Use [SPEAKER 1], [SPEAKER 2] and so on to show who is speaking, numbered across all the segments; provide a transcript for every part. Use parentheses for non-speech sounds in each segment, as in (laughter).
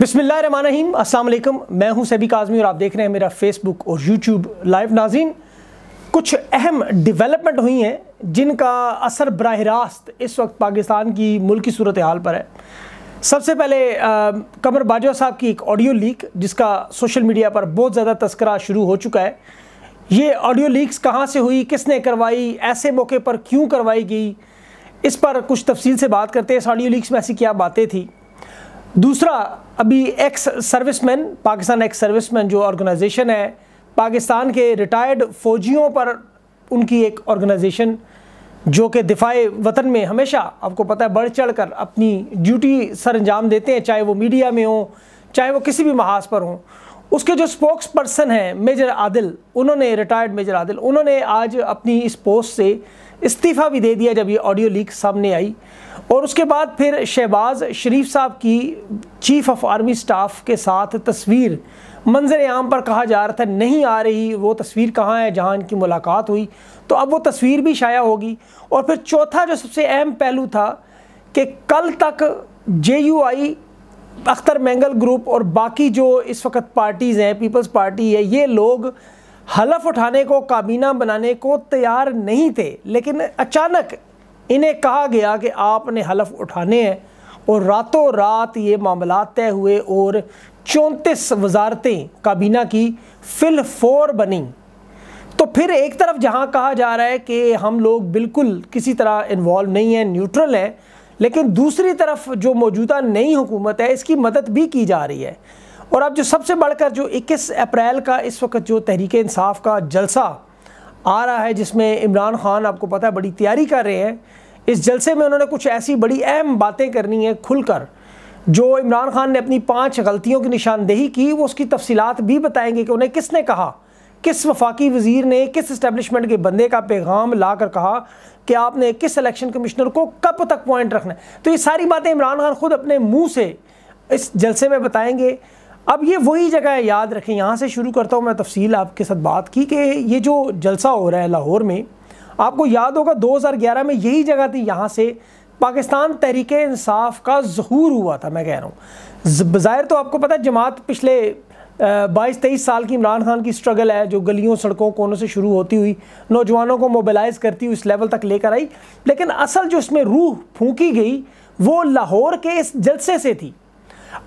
[SPEAKER 1] बिसमीम अल्लाम मैं हूं सैबिक आज़मी और आप देख रहे हैं मेरा फेसबुक और यूट्यूब लाइव नाजीन कुछ अहम डेवलपमेंट हुई हैं जिनका असर बरह रास्त इस वक्त पाकिस्तान की मुल्की सूरत हाल पर है सबसे पहले आ, कमर बाजवा साहब की एक ऑडियो लीक जिसका सोशल मीडिया पर बहुत ज़्यादा तस्करा शुरू हो चुका है ये ऑडियो लीक्स कहाँ से हुई किसने करवाई ऐसे मौके पर क्यों करवाई गई इस पर कुछ तफसील से बात करते हैं इस ऑडियो लीक्स में ऐसी क्या बातें थी दूसरा अभी ex serviceman Pakistan ex serviceman जो ऑर्गेनाइजेशन है पाकिस्तान के रिटायर्ड फौजियों पर उनकी एक ऑर्गेनाइजेशन जो कि दिफाए वतन में हमेशा आपको पता है बढ़ चढ़ कर अपनी ड्यूटी सर अंजाम देते हैं चाहे वो मीडिया में हो चाहे वो किसी भी महाज पर हों उसके जो स्पोक्स पर्सन हैं मेजर आदिल उन्होंने रिटायर्ड मेजर आदिल उन्होंने आज अपनी इस पोस्ट से इस्तीफ़ा भी दे दिया जब ये ऑडियो लीक सामने आई और उसके बाद फिर शहबाज शरीफ साहब की चीफ ऑफ आर्मी स्टाफ के साथ तस्वीर मंजर आम पर कहा जा रहा था नहीं आ रही वो तस्वीर कहाँ है जहाँ इनकी मुलाकात हुई तो अब वो तस्वीर भी शाया होगी और फिर चौथा जो सबसे अहम पहलू था कि कल तक J U I Akhtar Mengal group और बाकी जो इस वक्त पार्टीज़ हैं पीपल्स पार्टी है ये लोग हलफ उठाने को काबीना बनाने को तैयार नहीं थे लेकिन अचानक इन्हें कहा गया कि आपने हलफ उठाने हैं और रातों रात ये मामला तय हुए और चौंतीस वजारतें काबीना की फिल फोर बनी तो फिर एक तरफ जहाँ कहा जा रहा है कि हम लोग बिल्कुल किसी तरह इन्वॉल्व नहीं हैं न्यूट्रल हैं लेकिन दूसरी तरफ जो मौजूदा नई हुकूमत है इसकी मदद भी की जा रही है और अब जो सबसे बढ़कर जो 21 अप्रैल का इस वक्त जो तहरीक इंसाफ का जलसा आ रहा है जिसमें इमरान खान आपको पता है बड़ी तैयारी कर रहे हैं इस जलसे में उन्होंने कुछ ऐसी बड़ी अहम बातें करनी है खुलकर जो इमरान खान ने अपनी पाँच गलतियों की निशानदेही की वो उसकी तफसीत भी बताएंगे कि उन्हें किसने कहा किस वफाकी वजीर ने किस इस्टेबलिशमेंट के बंदे का पैगाम ला कर कहा कि आपने किस इलेक्शन कमिश्नर को कब तक पॉइंट रखना है तो ये सारी बातें इमरान खान खुद अपने मुँह से इस जलसे में बताएंगे अब ये वही जगह है याद रखें यहाँ से शुरू करता हूँ मैं तफसील आपके साथ बात की कि ये जो जलसा हो रहा है लाहौर में आपको याद होगा 2011 में यही जगह थी यहाँ से पाकिस्तान तहरीक इंसाफ का जहूर हुआ था मैं कह रहा हूँ बाहर तो आपको पता है जमात पिछले बाईस तेईस साल की इमरान खान की स्ट्रगल है जो गलियों सड़कों कोनों से शुरू होती हुई नौजवानों को मोबिलाइज़ करती हुई इस लेवल तक लेकर आई लेकिन असल जो इसमें रूह फूकी गई वो लाहौर के इस जलसे से थी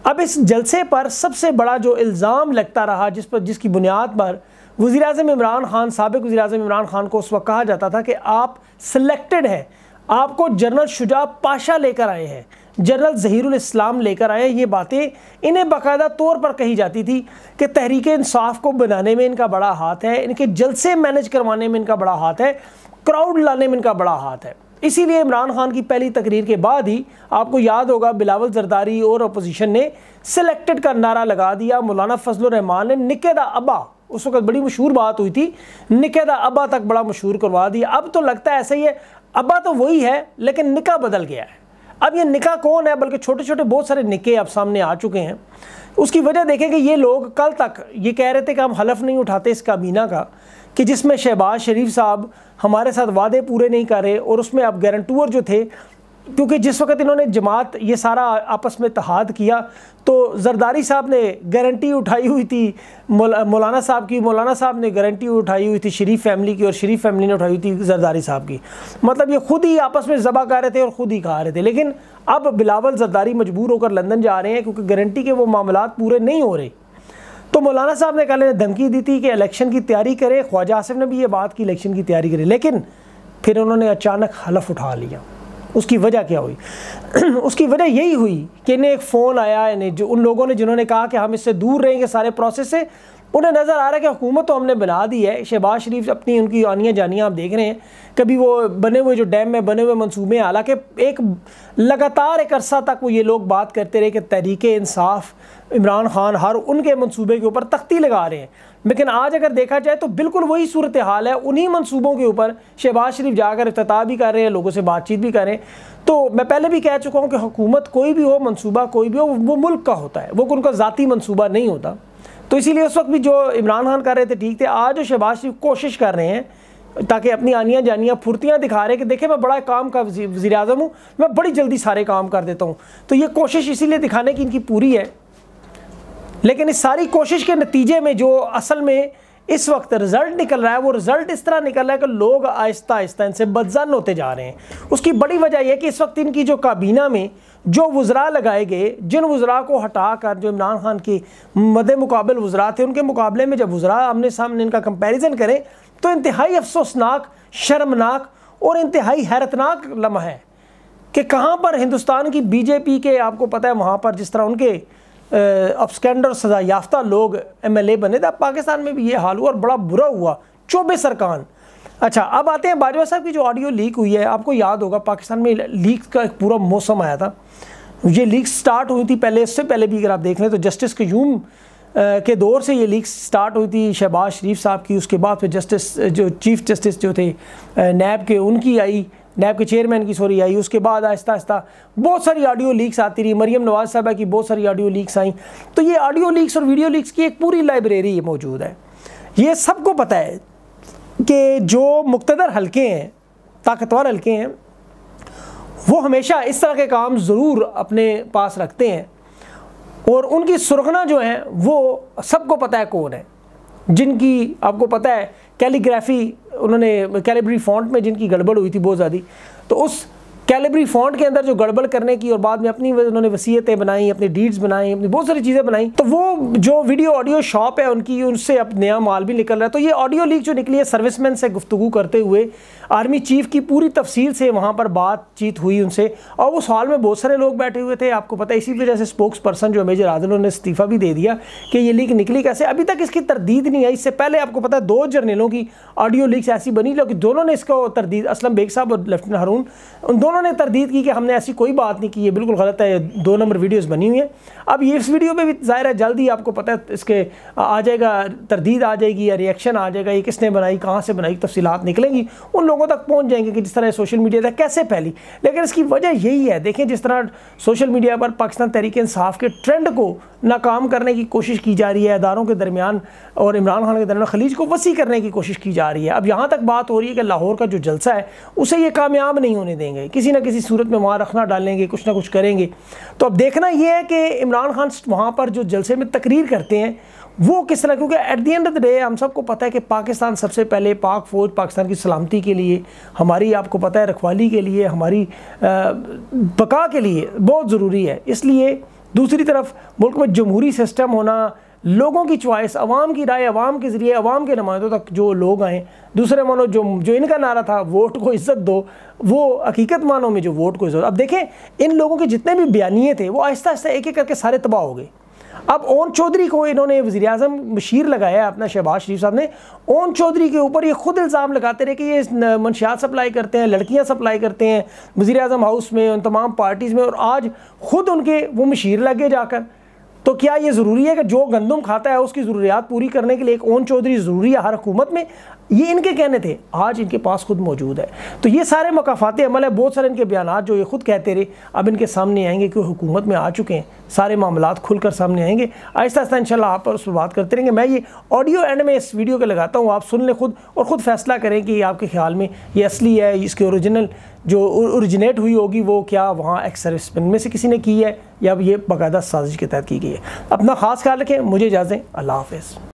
[SPEAKER 1] अब इस जलसे पर सबसे बड़ा जो इल्ज़ाम लगता रहा जिस पर जिसकी बुनियाद पर वज़ी अजम इमरान ख़ान सबक वज़ी अजम इमरान ख़ान को उस वक्त कहा जाता था कि आप सिलेक्टेड हैं आपको जनरल शुजा पाशा लेकर आए हैं जनरल जहीरुल इस्लाम लेकर आए ये बातें इन्हें बाकायदा तौर पर कही जाती थी कि तहरीक इंसाफ को बनाने में इनका बड़ा हाथ है इनके जलसे मैनेज करवाने में इनका बड़ा हाथ है क्राउड लाने में इनका बड़ा हाथ है इसीलिए इमरान खान की पहली तकरीर के बाद ही आपको याद होगा बिलावल जरदारी और अपोजिशन ने सिलेक्टेड का नारा लगा दिया मौलाना फजल रहमान ने निकेदा अबा उस वक्त बड़ी मशहूर बात हुई थी निकेदा अबा तक बड़ा मशहूर करवा दिया अब तो लगता है ऐसा ही है अबा तो वही है लेकिन निका बदल गया है अब ये निका कौन है बल्कि छोटे छोटे बहुत सारे निके अब सामने आ चुके हैं उसकी वजह देखें कि ये लोग कल तक ये कह रहे थे कि हम हलफ नहीं उठाते इस काबीना का कि जिसमें शहबाज शरीफ साहब हमारे साथ वादे पूरे नहीं कर रहे और उसमें अब गारंटूर जो थे क्योंकि जिस वक्त इन्होंने जमात ये सारा आपस में तहाद किया तो जरदारी साहब ने गारंटी उठाई हुई थी मौलाना साहब की मौलाना साहब ने गारंटी उठाई हुई थी शरीफ फैमिली की और शरीफ फैमिली ने उठाई हुई थी जरदारी साहब की मतलब ये खुद ही आपस में जबा कर रहे थे और ख़ुद ही खा रहे थे लेकिन अब बिलावल जरदारी मजबूर होकर लंदन जा रहे हैं क्योंकि गारंटी के वो मामला पूरे नहीं हो रहे तो मौलाना साहब ने कल धमकी दी थी कि इलेक्शन की तैयारी करें ख्वाजा आसिफ ने भी ये बात की इलेक्शन की तैयारी करें लेकिन फिर उन्होंने अचानक हलफ उठा लिया उसकी वजह क्या हुई (clears throat) उसकी वजह यही हुई कि इन्हें एक फ़ोन आया इन्हें जो उन लोगों ने जिन्होंने कहा कि हम इससे दूर रहेंगे सारे प्रोसेस से उन्हें नज़र आ रहा है कि हुकूमत तो हमने बना दी है शहबाज शरीफ अपनी उनकी आनियाँ जानियाँ आप देख रहे हैं कभी वो बने हुए जो डैम में बने हुए मनसूबे हालांकि एक लगातार एक अरसा तक वो ये लोग बात करते रहे कि तहरीक इंसाफ इमरान खान हर उनके मंसूबे के ऊपर तख्ती लगा रहे हैं लेकिन आज अगर देखा जाए तो बिल्कुल वही सूरत हाल है उन्हीं मंसूबों के ऊपर शहबाज शरीफ जाकर अफ्त भी कर रहे हैं लोगों से बातचीत भी कर रहे हैं तो मैं पहले भी कह चुका हूँ कि हुकूमत कोई भी हो मनसूबा कोई भी हो वो मुल्क का होता है वो उनका ज़ाती मनसूबा नहीं होता तो इसीलिए उस वक्त भी जो इमरान खान कर रहे थे ठीक थे आज जो शहबाज शरीफ कोशिश कर रहे हैं ताकि अपनी आनियाँ जानियाँ फुर्तियाँ दिखा रहे कि देखे मैं बड़ा काम का वजी अजम हूँ मैं बड़ी जल्दी सारे काम कर देता हूँ तो ये कोशिश इसीलिए दिखाने की इनकी पूरी है लेकिन इस सारी कोशिश के नतीजे में जो असल में इस वक्त रिज़ल्ट निकल रहा है वो रिज़ल्ट इस तरह निकल रहा है कि लोग आहिस्ता आहिस्ता इनसे बदजन होते जा रहे हैं उसकी बड़ी वजह यह कि इस वक्त इनकी जो काबीना में जो वज़रा लगाए गए जिन वज़रा को हटा कर जो इमरान खान की मद मुकाबल वज़रा थे उनके मुकाबले में जब वज़रा आमने सामने इनका कंपेरिजन करें तो इंतहाई अफसोसनाक शर्मनाक और इंतहाई हैरतनाक लम्हा है कि कहाँ पर हिंदुस्तान की बीजेपी के आपको पता है वहाँ पर जिस तरह उनके अपस्कैंडर सज़ा याफ्ता लोग एमएलए बने थे पाकिस्तान में भी ये हाल हुआ और बड़ा बुरा हुआ चौबे सरकान अच्छा अब आते हैं बाजवा साहब की जो ऑडियो लीक हुई है आपको याद होगा पाकिस्तान में लीक का एक पूरा मौसम आया था ये लीक स्टार्ट हुई थी पहले इससे पहले भी अगर आप देख लें तो जस्टिस क्यूम के दौर से ये लीक स्टार्ट हुई थी शहबाज शरीफ साहब की उसके बाद फिर जस्टिस जो चीफ जस्टिस जो थे नैब के उनकी आई नैब के चेयरमैन की सॉरी आई उसके बाद आहिस्ता आहिस्ता बहुत सारी ऑडियो लीक्स आती रही मरीम नवाज साहबा की बहुत सारी ऑडियो लीक्स आई तो ये ऑडियो लीक्स और वीडियो लीक्स की एक पूरी लाइब्रेरी मौजूद है ये सबको पता है कि जो मुख्तर हल्के हैं ताकतवर हल्के हैं वो हमेशा इस तरह के काम ज़रूर अपने पास रखते हैं और उनकी सुरखना जो है वो सबको पता है कौन है जिनकी आपको पता है कैलीग्राफी उन्होंने कैलिब्री फॉन्ट में जिनकी गड़बड़ हुई थी बहुत ज़्यादा तो उस कैलिबरी फॉन्ट के अंदर जो गड़बड़ करने की और बाद में अपनी उन्होंने वसीयतें बनाई अपनी डीड्स बनाई अपनी बहुत सारी चीज़ें बनाई तो वो जो वीडियो ऑडियो शॉप है उनकी उनसे अब नया माल भी निकल रहा है तो ये ऑडियो लीक जो निकली है सर्विसमैन से गुफ्तु करते हुए आर्मी चीफ की पूरी तफसील से वहाँ पर बातचीत हुई उनसे और उस हॉल में बहुत सारे लोग बैठे हुए थे आपको पता है इसी वजह से स्पोक्स पर्सन जो मेजर आदल उन्होंने इस्तीफ़ा भी दे दिया कि ये लीक निकली कैसे अभी तक इसकी तरदीद नहीं आई इससे पहले आपको पता है दो जर्नलों की ऑडियो लीक्स ऐसी बनी लेकिन दोनों ने इसको तरदीद असलम बेग साहब और लेफ्टिनेंट हरून उन दोनों उन्होंने तरदीद की कि हमने ऐसी कोई बात नहीं की ये बिल्कुल गलत है दो नंबर वीडियोस बनी हुई हैं अब ये इस वीडियो पे भी ज़ाहिर है जल्द ही आपको पता है इसके आ जाएगा तरदीद आ जाएगी या रिएक्शन आ जाएगा ये किसने बनाई कहाँ से बनाई तफसीत निकलेंगी उन लोगों तक पहुँच जाएंगे कि जिस तरह सोशल मीडिया तक कैसे फैली लेकिन इसकी वजह यही है देखें जिस तरह सोशल मीडिया पर पाकिस्तान तहरीक इंसाफ के ट्रेंड को नाकाम करने की कोशिश की जा रही है अदारों के दरमियान और इमरान खान के दरमियान खलीज को वसी करने की कोशिश की जा रही है अब यहाँ तक बात हो रही है कि लाहौर का जो जलसा है उसे ये कामयाब नहीं होने देंगे किसी किसी ना किसी सूरत में वहाँ रखना डालेंगे कुछ ना कुछ करेंगे तो अब देखना यह है कि इमरान खान वहाँ पर जो जलसे में तकरीर करते हैं वो किस तरह क्योंकि at the end of the day हम सबको पता है कि पाकिस्तान सबसे पहले पाक फ़ौज पाकिस्तान की सलामती के लिए हमारी आपको पता है रखवाली के लिए हमारी बका के लिए बहुत ज़रूरी है इसलिए दूसरी तरफ मुल्क में जमहूरी सिस्टम होना लोगों की चॉइस अवाम की राय अवाम के ज़रिए अवाम के नुमाइंदों तक जो लोग आएँ दूसरे मानो जो जो इनका नारा था वोट को इज्जत दो वो हकीकत मानों में जो वोट को इज्जत अब देखें इन लोगों के जितने भी बयानिए थे वो आहिस्ता आहिस्ता एक एक करके सारे तबाह हो गए अब ओन चौधरी को इन्होंने वजी अजम मशीर लगाया अपना शहबाज शरीफ साहब ने ओन चौधरी के ऊपर ये खुद इल्ज़ाम लगाते रहे कि ये मनशियात सप्लाई करते हैं लड़कियाँ सप्लाई करते हैं वजी अजम हाउस में उन तमाम पार्टीज़ में और आज खुद उनके वो मशीर लगे जाकर तो क्या यह ज़रूरी है कि जो गंदम खाता है उसकी ज़रूरियात पूरी करने के लिए एक ओन चौधरी ज़रूरी है हर हुकूमत में ये इनके कहने थे आज इनके पास खुद मौजूद है तो ये सारे मकाफात अमल है बहुत सारे इनके बयान जो ये खुद कहते रहे अब इनके सामने आएंगे कि हुकूमत में आ चुके हैं सारे मामला खुलकर सामने आएंगे आहिस्ता आहिस्ता इन आप पर उस पर बात करते रहेंगे मैं ये ऑडियो एंड में इस वीडियो के लगाता हूँ आप सुन लें खुद और ख़ुद फैसला करें कि आपके ख्याल में ये असली है इसके औरिजिनल जो औरिजिनेट हुई होगी वो क्या वहाँ एक्स सर्विस में से किसी ने की है या ये बाकायदा साजिश के तहत की गई है अपना ख़ास ख्याल रखें मुझे इजाज़ें अल्लाह हाफ़